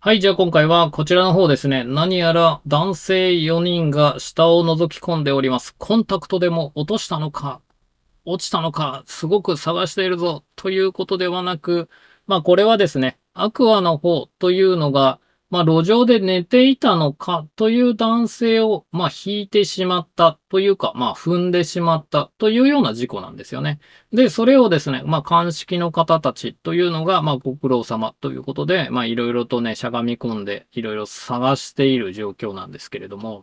はい、じゃあ今回はこちらの方ですね。何やら男性4人が下を覗き込んでおります。コンタクトでも落としたのか、落ちたのか、すごく探しているぞということではなく、まあこれはですね、アクアの方というのが、まあ、路上で寝ていたのかという男性を、まあ、引いてしまったというか、まあ、踏んでしまったというような事故なんですよね。で、それをですね、まあ、鑑識の方たちというのが、まあ、ご苦労様ということで、まあ、いろいろとね、しゃがみ込んで、いろいろ探している状況なんですけれども、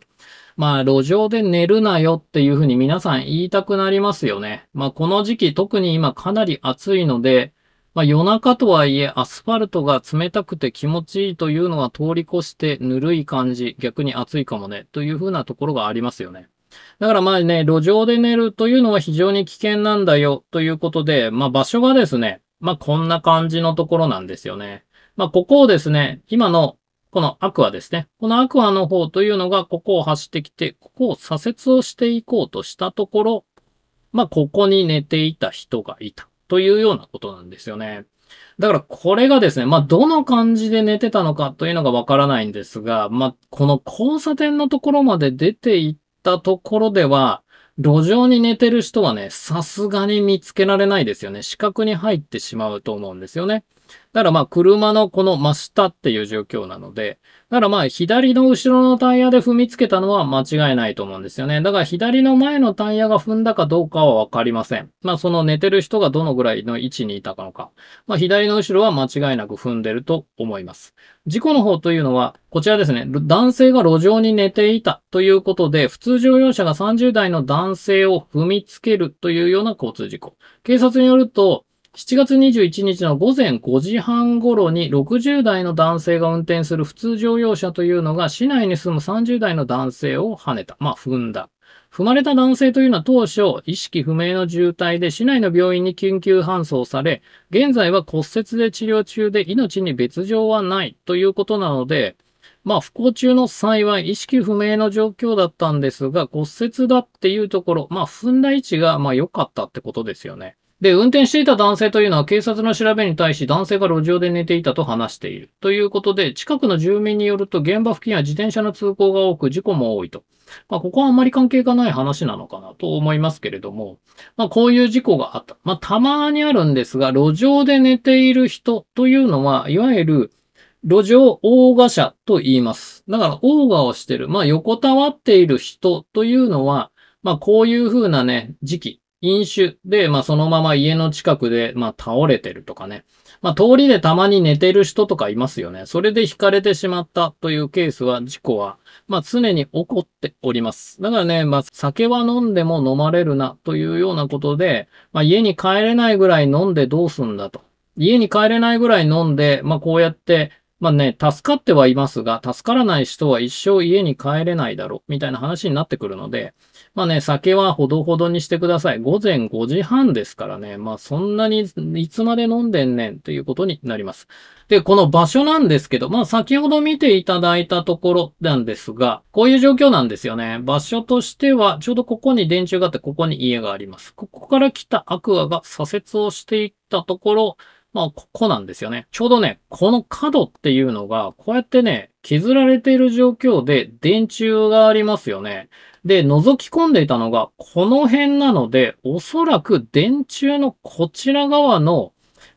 まあ、路上で寝るなよっていうふうに皆さん言いたくなりますよね。まあ、この時期、特に今かなり暑いので、まあ、夜中とはいえ、アスファルトが冷たくて気持ちいいというのは通り越してぬるい感じ、逆に暑いかもね、というふうなところがありますよね。だからまあね、路上で寝るというのは非常に危険なんだよ、ということで、まあ場所がですね、まあこんな感じのところなんですよね。まあここをですね、今のこのアクアですね。このアクアの方というのがここを走ってきて、ここを左折をしていこうとしたところ、まあここに寝ていた人がいた。というようなことなんですよね。だからこれがですね、まあ、どの感じで寝てたのかというのがわからないんですが、まあ、この交差点のところまで出ていったところでは、路上に寝てる人はね、さすがに見つけられないですよね。死角に入ってしまうと思うんですよね。だからまあ車のこの真下っていう状況なので、だからまあ左の後ろのタイヤで踏みつけたのは間違いないと思うんですよね。だから左の前のタイヤが踏んだかどうかはわかりません。まあその寝てる人がどのぐらいの位置にいたかのか。まあ左の後ろは間違いなく踏んでると思います。事故の方というのは、こちらですね、男性が路上に寝ていたということで、普通乗用車が30代の男性を踏みつけるというような交通事故。警察によると、7月21日の午前5時半頃に60代の男性が運転する普通乗用車というのが市内に住む30代の男性を跳ねた。まあ、踏んだ。踏まれた男性というのは当初、意識不明の重体で市内の病院に緊急搬送され、現在は骨折で治療中で命に別状はないということなので、まあ不幸中の幸い、意識不明の状況だったんですが、骨折だっていうところ、まあ踏んだ位置がまあ良かったってことですよね。で、運転していた男性というのは警察の調べに対し男性が路上で寝ていたと話している。ということで、近くの住民によると現場付近は自転車の通行が多く事故も多いと。まあ、ここはあんまり関係がない話なのかなと思いますけれども、まあ、こういう事故があった。まあ、たまにあるんですが、路上で寝ている人というのは、いわゆる路上大賀者と言います。だから、大賀をしている、まあ、横たわっている人というのは、まあ、こういうふうなね、時期飲酒で、まあ、そのまま家の近くで、まあ、倒れてるとかね。まあ、通りでたまに寝てる人とかいますよね。それで惹かれてしまったというケースは、事故は、まあ、常に起こっております。だからね、まあ、酒は飲んでも飲まれるなというようなことで、まあ、家に帰れないぐらい飲んでどうすんだと。家に帰れないぐらい飲んで、まあ、こうやって、まあね、助かってはいますが、助からない人は一生家に帰れないだろう、みたいな話になってくるので、まあね、酒はほどほどにしてください。午前5時半ですからね。まあそんなにいつまで飲んでんねんということになります。で、この場所なんですけど、まあ先ほど見ていただいたところなんですが、こういう状況なんですよね。場所としては、ちょうどここに電柱があって、ここに家があります。ここから来たアクアが左折をしていったところ、まあここなんですよね。ちょうどね、この角っていうのが、こうやってね、削られている状況で電柱がありますよね。で、覗き込んでいたのがこの辺なので、おそらく電柱のこちら側の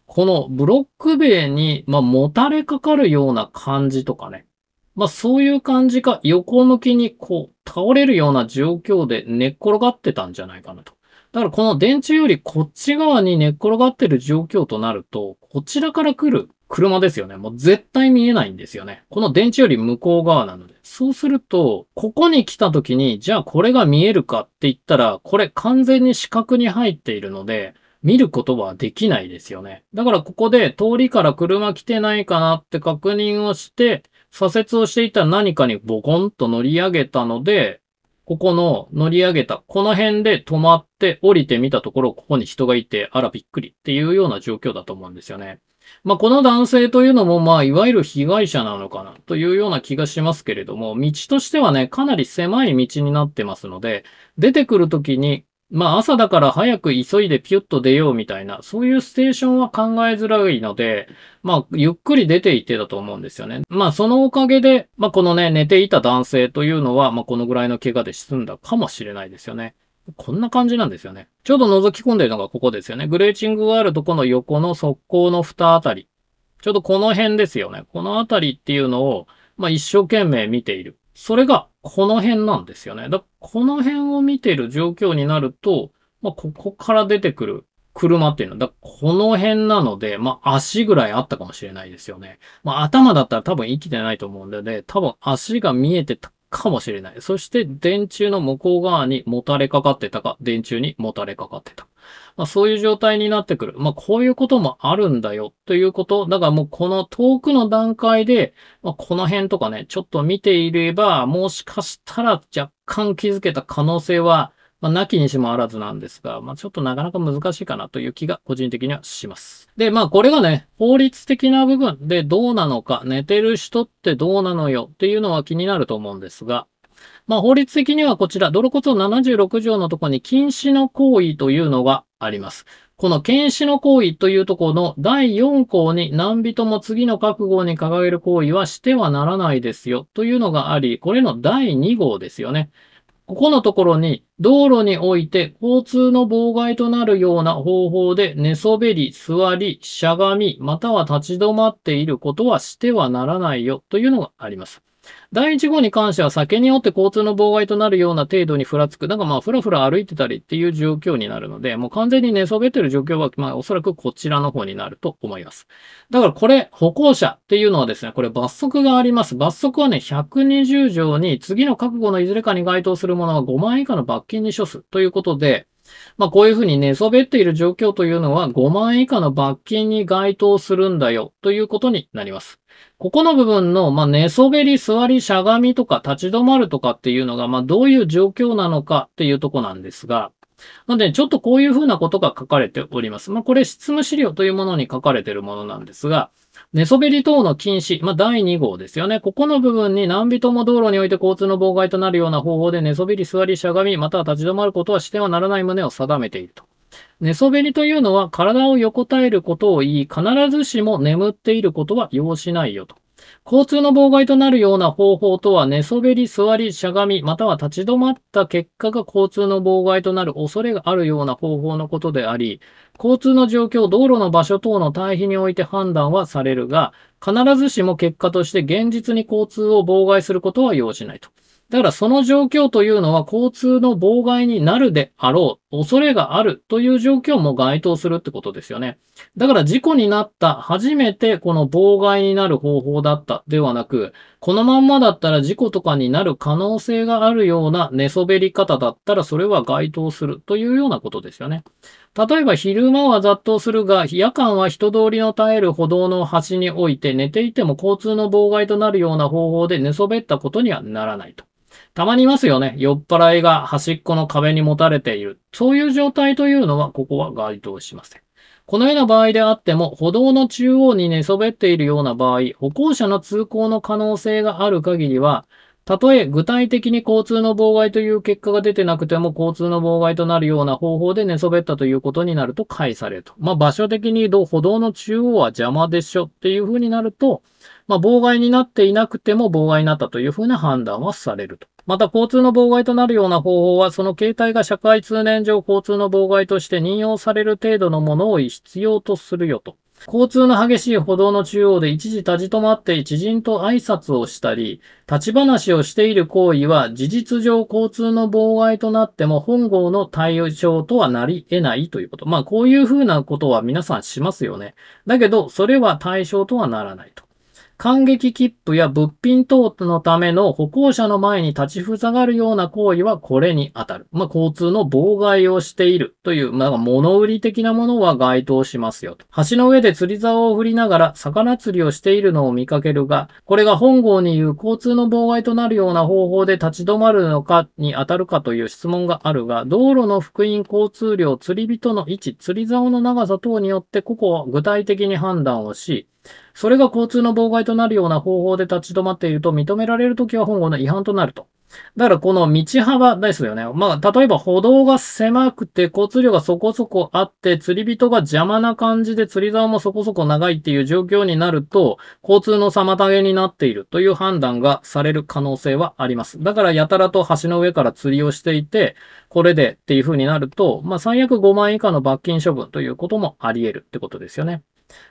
このブロック塀に、まあ、もたれかかるような感じとかね。まあ、そういう感じか、横向きにこう、倒れるような状況で寝っ転がってたんじゃないかなと。だからこの電柱よりこっち側に寝っ転がってる状況となると、こちらから来る車ですよね。もう絶対見えないんですよね。この電池より向こう側なので。そうすると、ここに来た時に、じゃあこれが見えるかって言ったら、これ完全に四角に入っているので、見ることはできないですよね。だからここで通りから車来てないかなって確認をして、左折をしていた何かにボコンと乗り上げたので、ここの乗り上げた、この辺で止まって降りてみたところ、ここに人がいて、あらびっくりっていうような状況だと思うんですよね。まあ、この男性というのも、まあ、いわゆる被害者なのかなというような気がしますけれども、道としてはね、かなり狭い道になってますので、出てくるときに、まあ、朝だから早く急いでピュッと出ようみたいな、そういうステーションは考えづらいので、まあ、ゆっくり出ていってだと思うんですよね。まあ、そのおかげで、まあ、このね、寝ていた男性というのは、まあ、このぐらいの怪我で済んだかもしれないですよね。こんな感じなんですよね。ちょうど覗き込んでるのがここですよね。グレーチングがあるとこの横の側溝の蓋あたり。ちょうどこの辺ですよね。このあたりっていうのを、まあ、一生懸命見ている。それがこの辺なんですよね。だこの辺を見ている状況になると、まあ、ここから出てくる車っていうのは、だこの辺なので、まあ、足ぐらいあったかもしれないですよね。まあ、頭だったら多分生きてないと思うんで、ね、多分足が見えてたかもしれない。そして電柱の向こう側にもたれかかってたか、電柱にもたれかかってた。まあ、そういう状態になってくる。まあ、こういうこともあるんだよということ。だからもうこの遠くの段階で、まあ、この辺とかね、ちょっと見ていれば、もしかしたら若干気づけた可能性はまあ、なきにしもあらずなんですが、まあ、ちょっとなかなか難しいかなという気が個人的にはします。で、まあ、これがね、法律的な部分でどうなのか、寝てる人ってどうなのよっていうのは気になると思うんですが、まあ、法律的にはこちら、泥骨76条のとこに禁止の行為というのがあります。この禁止の行為というところの第4項に何人も次の覚悟に掲げる行為はしてはならないですよというのがあり、これの第2号ですよね。ここのところに道路において交通の妨害となるような方法で寝そべり、座り、しゃがみ、または立ち止まっていることはしてはならないよというのがあります。第1号に関しては酒によって交通の妨害となるような程度にふらつく。だからまあ、ふらふら歩いてたりっていう状況になるので、もう完全に寝そべってる状況は、まあ、おそらくこちらの方になると思います。だからこれ、歩行者っていうのはですね、これ罰則があります。罰則はね、120条に次の覚悟のいずれかに該当するものは5万円以下の罰金に処すということで、まあ、こういうふうに寝そべっている状況というのは5万円以下の罰金に該当するんだよということになります。ここの部分の、まあ、寝そべり、座り、しゃがみとか、立ち止まるとかっていうのが、まあ、どういう状況なのかっていうとこなんですが、なので、ちょっとこういうふうなことが書かれております。まあ、これ、執務資料というものに書かれているものなんですが、寝そべり等の禁止、まあ、第2号ですよね。ここの部分に何人も道路において交通の妨害となるような方法で寝そべり、座り、しゃがみ、または立ち止まることはしてはならない旨を定めていると。寝そべりというのは体を横たえることを言い、必ずしも眠っていることは要しないよと。交通の妨害となるような方法とは、寝そべり、座り、しゃがみ、または立ち止まった結果が交通の妨害となる恐れがあるような方法のことであり、交通の状況、道路の場所等の対比において判断はされるが、必ずしも結果として現実に交通を妨害することは要しないと。だからその状況というのは交通の妨害になるであろう恐れがあるという状況も該当するってことですよね。だから事故になった、初めてこの妨害になる方法だったではなく、このまんまだったら事故とかになる可能性があるような寝そべり方だったらそれは該当するというようなことですよね。例えば昼間は雑踏するが、夜間は人通りの絶える歩道の端において寝ていても交通の妨害となるような方法で寝そべったことにはならないと。たまにいますよね。酔っ払いが端っこの壁に持たれている。そういう状態というのは、ここは該当しません。このような場合であっても、歩道の中央に寝そべっているような場合、歩行者の通行の可能性がある限りは、たとえ具体的に交通の妨害という結果が出てなくても交通の妨害となるような方法で寝そべったということになると返されると。まあ場所的に歩道の中央は邪魔でしょっていうふうになると、まあ妨害になっていなくても妨害になったというふうな判断はされると。また交通の妨害となるような方法は、その形態が社会通念上交通の妨害として任用される程度のものを必要とするよと。交通の激しい歩道の中央で一時立ち止まって知人と挨拶をしたり、立ち話をしている行為は事実上交通の妨害となっても本郷の対象とはなり得ないということ。まあこういうふうなことは皆さんしますよね。だけど、それは対象とはならないと。感激切符や物品等のための歩行者の前に立ちふさがるような行為はこれに当たる。まあ、交通の妨害をしているという、まあ、物売り的なものは該当しますよと。橋の上で釣り竿を振りながら魚釣りをしているのを見かけるが、これが本郷に言う交通の妨害となるような方法で立ち止まるのかに当たるかという質問があるが、道路の福音交通量、釣り人の位置、釣り竿の長さ等によってここは具体的に判断をし、それが交通の妨害となるような方法で立ち止まっていると認められるときは本法の違反となると。だからこの道幅ですよね。まあ、例えば歩道が狭くて交通量がそこそこあって、釣り人が邪魔な感じで釣り竿もそこそこ長いっていう状況になると、交通の妨げになっているという判断がされる可能性はあります。だからやたらと橋の上から釣りをしていて、これでっていう風になると、まあ、最悪5万以下の罰金処分ということもあり得るってことですよね。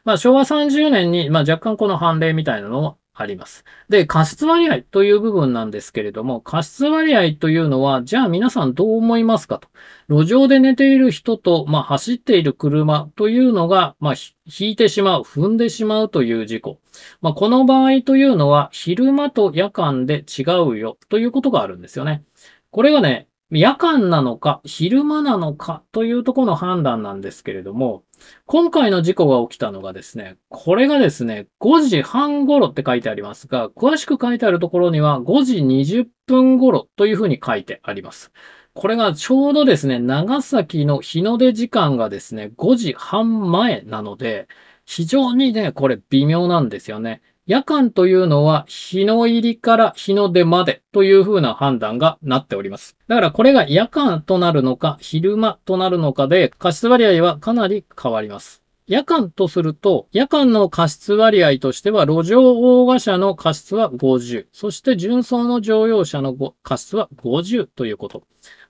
まあ、昭和30年に、まあ、若干この判例みたいなのもあります。で、過失割合という部分なんですけれども、過失割合というのは、じゃあ皆さんどう思いますかと。路上で寝ている人と、まあ、走っている車というのが、まあ、引いてしまう、踏んでしまうという事故。まあ、この場合というのは、昼間と夜間で違うよということがあるんですよね。これがね、夜間なのか昼間なのかというところの判断なんですけれども、今回の事故が起きたのがですね、これがですね、5時半頃って書いてありますが、詳しく書いてあるところには5時20分頃というふうに書いてあります。これがちょうどですね、長崎の日の出時間がですね、5時半前なので、非常にね、これ微妙なんですよね。夜間というのは日の入りから日の出までという風な判断がなっております。だからこれが夜間となるのか昼間となるのかで過失割合はかなり変わります。夜間とすると、夜間の過失割合としては、路上大賀車の過失は50、そして純走の乗用車の過失は50ということ。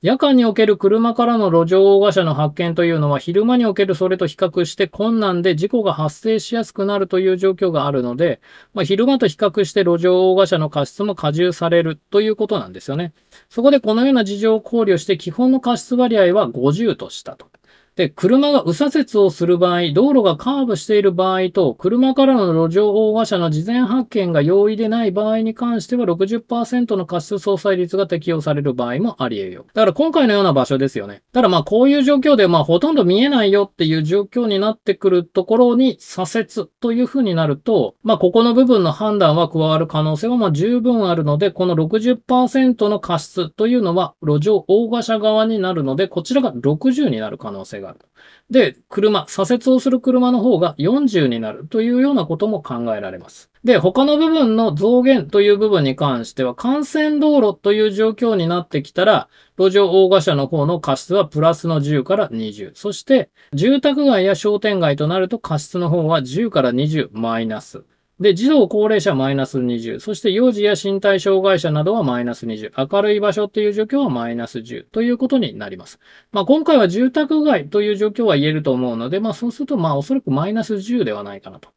夜間における車からの路上大賀車の発見というのは、昼間におけるそれと比較して困難で事故が発生しやすくなるという状況があるので、まあ、昼間と比較して路上大賀車の過失も加重されるということなんですよね。そこでこのような事情を考慮して、基本の過失割合は50としたと。で、車が右左折をする場合、道路がカーブしている場合と、車からの路上大賀車の事前発見が容易でない場合に関しては60%の過失相殺率が適用される場合もあり得るよ。だから今回のような場所ですよね。ただまあこういう状況でまあほとんど見えないよっていう状況になってくるところに左折という風になると、まあここの部分の判断は加わる可能性はまあ十分あるので、この60%の過失というのは路上大賀車側になるので、こちらが60になる可能性ががあると。で、車、左折をする車の方が40になるというようなことも考えられます。で、他の部分の増減という部分に関しては、幹線道路という状況になってきたら、路上大賀車の方の過失はプラスの10から20。そして、住宅街や商店街となると過失の方は10から20マイナス。で、児童高齢者マイナス20、そして幼児や身体障害者などはマイナス20、明るい場所っていう状況はマイナス10ということになります。まあ、今回は住宅街という状況は言えると思うので、まあ、そうすると、まあ、おそらくマイナス10ではないかなと。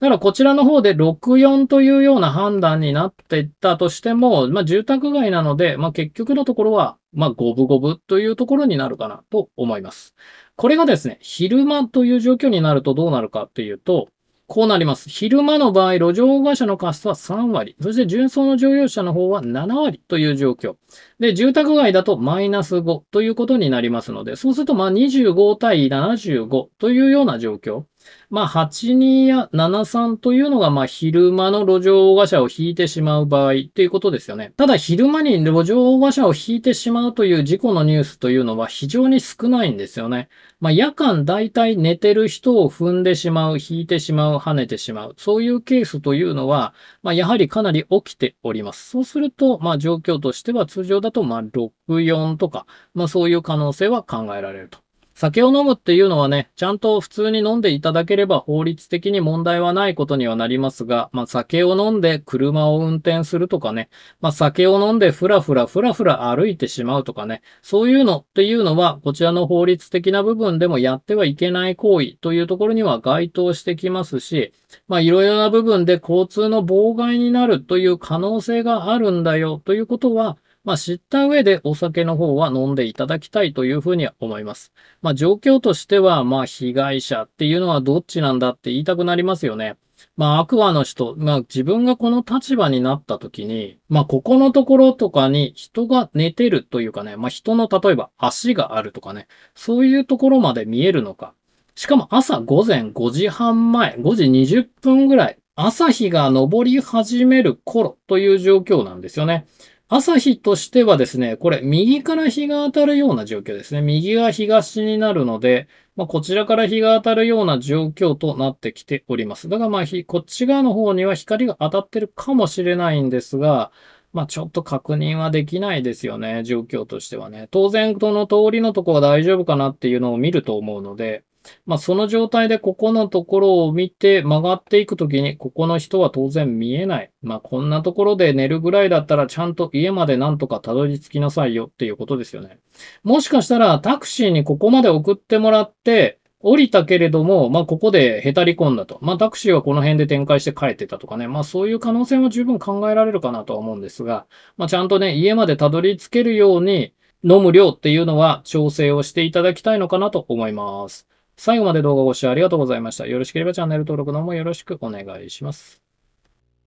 だからこちらの方で64というような判断になっていったとしても、まあ、住宅街なので、まあ、結局のところは、まあ、五分五分というところになるかなと思います。これがですね、昼間という状況になるとどうなるかっていうと、こうなります。昼間の場合、路上会社の過失は3割、そして純走の乗用車の方は7割という状況。で、住宅街だとマイナス5ということになりますので、そうするとま25対75というような状況。まあ、82や73というのが、まあ、昼間の路上大車を引いてしまう場合ということですよね。ただ、昼間に路上大車を引いてしまうという事故のニュースというのは非常に少ないんですよね。まあ、夜間大体寝てる人を踏んでしまう、引いてしまう、跳ねてしまう。そういうケースというのは、まあ、やはりかなり起きております。そうすると、まあ、状況としては通常だと、まあ、64とか、まあ、そういう可能性は考えられると。酒を飲むっていうのはね、ちゃんと普通に飲んでいただければ法律的に問題はないことにはなりますが、まあ酒を飲んで車を運転するとかね、まあ酒を飲んでふらふらふらふら歩いてしまうとかね、そういうのっていうのはこちらの法律的な部分でもやってはいけない行為というところには該当してきますし、まあいろいろな部分で交通の妨害になるという可能性があるんだよということは、まあ、知った上でお酒の方は飲んでいただきたいというふうには思います。まあ、状況としては、まあ、被害者っていうのはどっちなんだって言いたくなりますよね。まあ、アクアの人、まあ、自分がこの立場になった時に、まあ、ここのところとかに人が寝てるというかね、まあ、人の例えば足があるとかね、そういうところまで見えるのか。しかも朝午前5時半前、5時20分ぐらい、朝日が昇り始める頃という状況なんですよね。朝日としてはですね、これ右から日が当たるような状況ですね。右が東になるので、まあ、こちらから日が当たるような状況となってきております。だからまあ、こっち側の方には光が当たってるかもしれないんですが、まあ、ちょっと確認はできないですよね、状況としてはね。当然、この通りのとこは大丈夫かなっていうのを見ると思うので、まあ、その状態でここのところを見て曲がっていくときに、ここの人は当然見えない。まあ、こんなところで寝るぐらいだったら、ちゃんと家までなんとかたどり着きなさいよっていうことですよね。もしかしたら、タクシーにここまで送ってもらって、降りたけれども、まあ、ここでへたり込んだと。まあ、タクシーはこの辺で展開して帰ってたとかね。まあ、そういう可能性も十分考えられるかなとは思うんですが、まあ、ちゃんとね、家までたどり着けるように、飲む量っていうのは調整をしていただきたいのかなと思います。最後まで動画ご視聴ありがとうございました。よろしければチャンネル登録の方もよろしくお願いします。